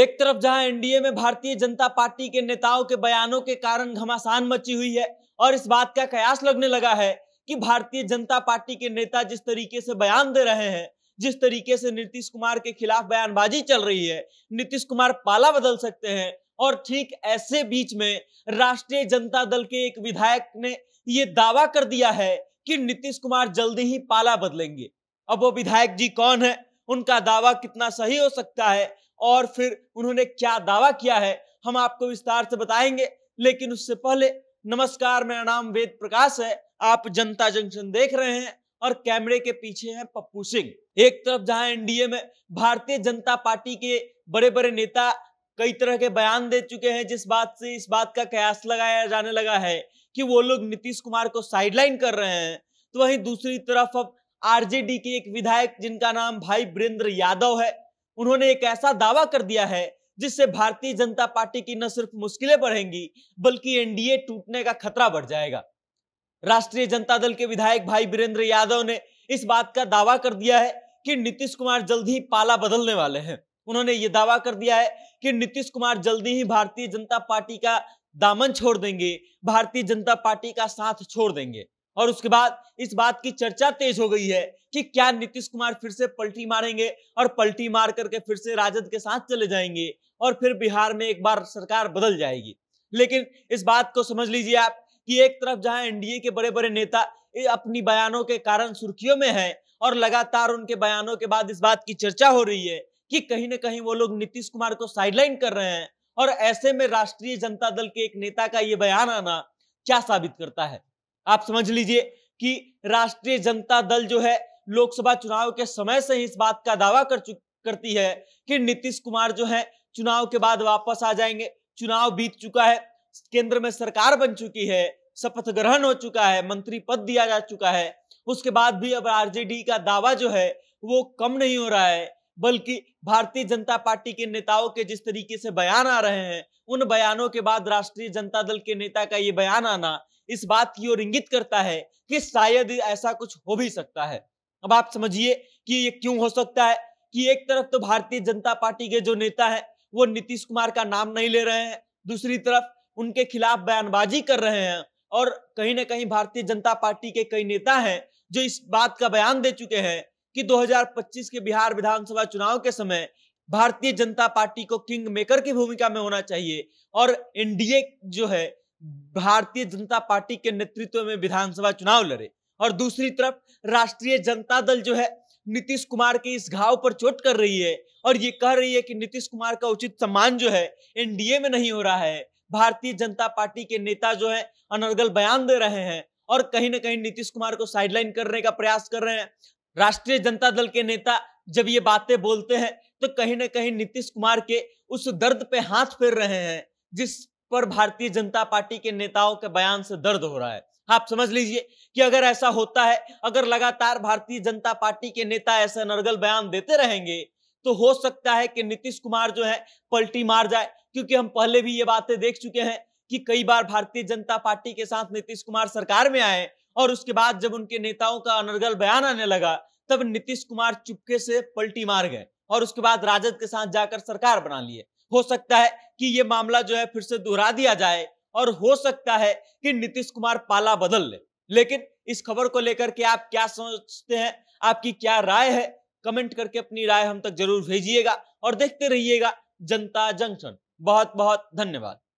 एक तरफ जहां एनडीए में भारतीय जनता पार्टी के नेताओं के बयानों के कारण घमासान मची हुई है और इस बात का कयास लगने लगा है कि भारतीय जनता पार्टी के नेता जिस तरीके से बयान दे रहे हैं जिस तरीके से नीतीश कुमार के खिलाफ बयानबाजी चल रही है नीतीश कुमार पाला बदल सकते हैं और ठीक ऐसे बीच में राष्ट्रीय जनता दल के एक विधायक ने ये दावा कर दिया है कि नीतीश कुमार जल्दी ही पाला बदलेंगे अब वो विधायक जी कौन है उनका दावा कितना सही हो सकता है और फिर उन्होंने क्या दावा किया है हम आपको विस्तार से बताएंगे लेकिन उससे पहले नमस्कार मेरा नाम वेद प्रकाश है आप जनता जंक्शन देख रहे हैं और कैमरे के पीछे हैं पप्पू सिंह एक तरफ जहां एनडीए में भारतीय जनता पार्टी के बड़े बड़े नेता कई तरह के बयान दे चुके हैं जिस बात से इस बात का कयास लगाया जाने लगा है कि वो लोग नीतीश कुमार को साइडलाइन कर रहे हैं तो वहीं दूसरी तरफ अब आरजेडी के एक विधायक जिनका नाम भाई वीरेंद्र यादव है उन्होंने एक ऐसा दावा कर दिया है जिससे भारतीय जनता पार्टी की न सिर्फ मुश्किलें बढ़ेंगी बल्कि एनडीए टूटने का खतरा बढ़ जाएगा राष्ट्रीय जनता दल के विधायक भाई वीरेंद्र यादव ने इस बात का दावा कर दिया है कि नीतीश कुमार जल्द ही पाला बदलने वाले हैं उन्होंने ये दावा कर दिया है कि नीतीश कुमार जल्दी ही भारतीय जनता पार्टी का दामन छोड़ देंगे भारतीय जनता पार्टी का साथ छोड़ देंगे और उसके बाद इस बात की चर्चा तेज हो गई है कि क्या नीतीश कुमार फिर से पलटी मारेंगे और पलटी मार करके फिर से राजद के साथ चले जाएंगे और फिर बिहार में एक बार सरकार बदल जाएगी लेकिन इस बात को समझ लीजिए आप कि एक तरफ जहां एनडीए के बड़े बड़े नेता अपनी बयानों के कारण सुर्खियों में हैं और लगातार उनके बयानों के बाद इस बात की चर्चा हो रही है कि कहीं ना कहीं वो लोग नीतीश कुमार को साइडलाइन कर रहे हैं और ऐसे में राष्ट्रीय जनता दल के एक नेता का ये बयान आना क्या साबित करता है आप समझ लीजिए कि राष्ट्रीय जनता दल जो है लोकसभा चुनाव के समय से ही इस बात का दावा कर करती है कि नीतीश कुमार जो है चुनाव के बाद वापस आ जाएंगे चुनाव बीत चुका है केंद्र में सरकार बन चुकी है शपथ ग्रहण हो चुका है मंत्री पद दिया जा चुका है उसके बाद भी अब आरजेडी का दावा जो है वो कम नहीं हो रहा है बल्कि भारतीय जनता पार्टी के नेताओं के जिस तरीके से बयान आ रहे हैं उन बयानों के बाद राष्ट्रीय जनता दल के नेता का ये बयान आना इस बात की ओर इंगित करता है कि शायद ऐसा कुछ हो भी सकता है अब आप समझिए कि ये क्यों हो सकता है कि एक तरफ तो भारतीय जनता पार्टी के जो नेता है वो नीतीश कुमार का नाम नहीं ले रहे हैं दूसरी तरफ उनके खिलाफ बयानबाजी कर रहे हैं और कहीं ना कहीं भारतीय जनता पार्टी के कई नेता हैं जो इस बात का बयान दे चुके हैं कि 2025 के बिहार विधानसभा चुनाव के समय भारतीय जनता पार्टी को किंग मेकर की भूमिका में होना चाहिए और एनडीए जो है भारतीय जनता पार्टी के नेतृत्व में विधानसभा चुनाव लड़े और दूसरी तरफ राष्ट्रीय जनता दल जो है नीतीश कुमार के इस घाव पर चोट कर रही है और ये कह रही है कि नीतीश कुमार का उचित सम्मान जो है एनडीए में नहीं हो रहा है भारतीय जनता पार्टी के नेता जो है अनर्गल बयान दे रहे हैं और कहीं ना कहीं नीतीश कुमार को साइडलाइन करने का प्रयास कर रहे हैं राष्ट्रीय जनता दल के नेता जब ये बातें बोलते हैं तो कहीं ना कहीं नीतीश कुमार के उस दर्द पे हाथ फेर रहे हैं जिस पर भारतीय जनता पार्टी के नेताओं के बयान से दर्द हो रहा है आप समझ लीजिए कि अगर ऐसा होता है अगर लगातार भारतीय जनता पार्टी के नेता ऐसे नरगल बयान देते रहेंगे तो हो सकता है कि नीतीश कुमार जो है पलटी मार जाए क्योंकि हम पहले भी ये बातें देख चुके हैं कि कई बार भारतीय जनता पार्टी के साथ नीतीश कुमार सरकार में आए और उसके बाद जब उनके नेताओं का अनर्गल बयान आने लगा तब नीतीश कुमार चुपके से पलटी मार गए और उसके बाद राजद के साथ जाकर सरकार बना लिए हो सकता है कि ये मामला जो है फिर से दोहरा दिया जाए और हो सकता है कि नीतीश कुमार पाला बदल ले। लेकिन इस खबर को लेकर के आप क्या समझते हैं आपकी क्या राय है कमेंट करके अपनी राय हम तक जरूर भेजिएगा और देखते रहिएगा जनता जंक्शन बहुत बहुत धन्यवाद